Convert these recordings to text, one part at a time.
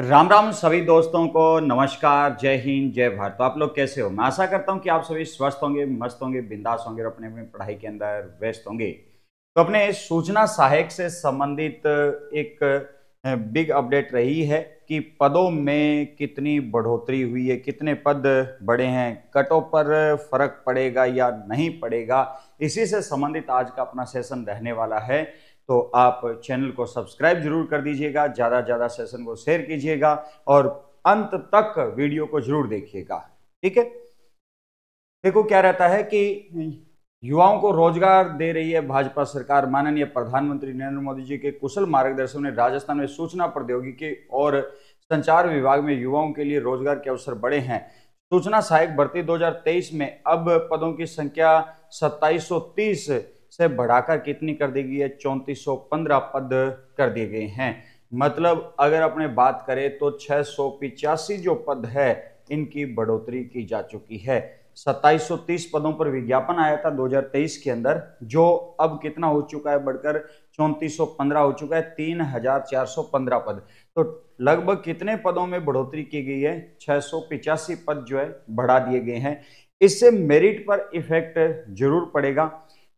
राम राम सभी दोस्तों को नमस्कार जय हिंद जय भारत तो आप लोग कैसे हो मैं आशा करता हूँ कि आप सभी स्वस्थ होंगे मस्त होंगे बिंदास होंगे और अपने अपने पढ़ाई के अंदर व्यस्त होंगे तो अपने सूचना सहायक से संबंधित एक बिग अपडेट रही है कि पदों में कितनी बढ़ोतरी हुई है कितने पद बढ़े हैं कटों पर फर्क पड़ेगा या नहीं पड़ेगा इसी से संबंधित आज का अपना सेशन रहने वाला है तो आप चैनल को सब्सक्राइब जरूर कर दीजिएगा ज़्यादा से ज़्यादा सेशन को शेयर कीजिएगा और अंत तक वीडियो को जरूर देखिएगा ठीक है देखो क्या रहता है कि युवाओं को रोजगार दे रही है भाजपा सरकार माननीय प्रधानमंत्री नरेंद्र मोदी जी के कुशल मार्गदर्शन में राजस्थान में सूचना प्रौद्योगिकी और संचार विभाग में युवाओं के लिए रोजगार के अवसर बढ़े हैं सूचना सहायक भर्ती 2023 में अब पदों की संख्या 2730 से बढ़ाकर कितनी कर दी गई है चौंतीस पद कर दिए गए हैं मतलब अगर अपने बात करें तो छः जो पद है इनकी बढ़ोतरी की जा चुकी है 2730 पदों पर विज्ञापन आया था 2023 के अंदर जो अब कितना हो चुका है बढ़कर 3415 हो चुका है 3415 पद तो लगभग कितने पदों में बढ़ोतरी की गई है छह पद जो है बढ़ा दिए गए हैं इससे मेरिट पर इफेक्ट जरूर पड़ेगा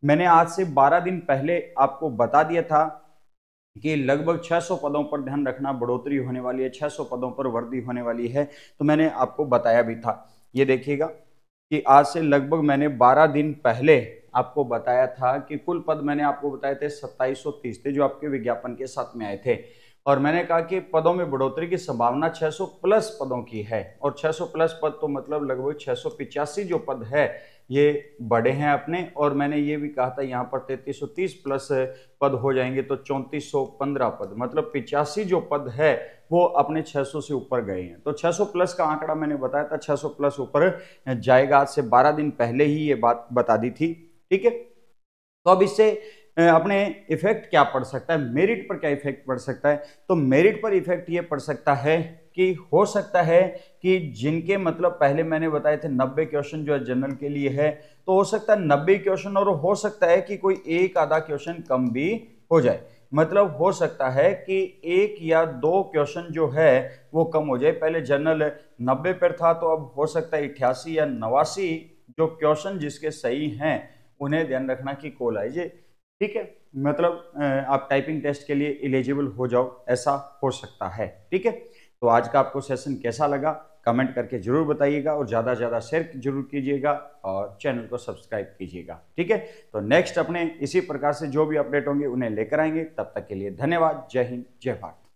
मैंने आज से 12 दिन पहले आपको बता दिया था कि लगभग 600 पदों पर ध्यान रखना बढ़ोतरी होने वाली है 600 पदों पर वृद्धि होने वाली है तो मैंने आपको बताया भी था ये देखिएगा कि आज से लगभग मैंने 12 दिन पहले आपको बताया था कि कुल पद मैंने आपको बताए थे सत्ताईस थे जो आपके विज्ञापन के साथ में आए थे और मैंने कहा कि पदों में बढ़ोतरी की संभावना 600 प्लस पदों की है और 600 प्लस पद तो मतलब लगभग पिचासी जो पद है ये बड़े हैं अपने और मैंने ये भी कहा था यहाँ पर 3330 प्लस पद हो जाएंगे तो 3415 पद मतलब पिचासी जो पद है वो अपने 600 से ऊपर गए हैं तो 600 प्लस का आंकड़ा मैंने बताया था 600 प्लस ऊपर जाएगा आज से 12 दिन पहले ही ये बात बता दी थी ठीक है तो अब इससे अपने इफेक्ट क्या पड़ सकता है मेरिट पर क्या इफेक्ट पड़ सकता है तो मेरिट पर इफेक्ट ये पड़ सकता है कि हो सकता है कि जिनके मतलब पहले मैंने बताए थे नब्बे क्वेश्चन जो है जनरल के लिए है तो हो सकता है नब्बे क्वेश्चन और हो सकता है कि कोई एक आधा क्वेश्चन कम भी हो जाए मतलब हो सकता है कि एक या दो क्वेश्चन जो है वो कम हो जाए पहले जनरल नब्बे पर था तो अब हो सकता है अठासी या नवासी जो क्वेश्चन जिसके सही हैं उन्हें ध्यान रखना कि कोल आइए ठीक है मतलब आप टाइपिंग टेस्ट के लिए एलिजिबल हो जाओ ऐसा हो सकता है ठीक है तो आज का आपको सेशन कैसा लगा कमेंट करके जरूर बताइएगा और ज़्यादा से ज़्यादा शेयर जरूर कीजिएगा और चैनल को सब्सक्राइब कीजिएगा ठीक है तो नेक्स्ट अपने इसी प्रकार से जो भी अपडेट होंगे उन्हें लेकर आएंगे तब तक के लिए धन्यवाद जय हिंद जय भारत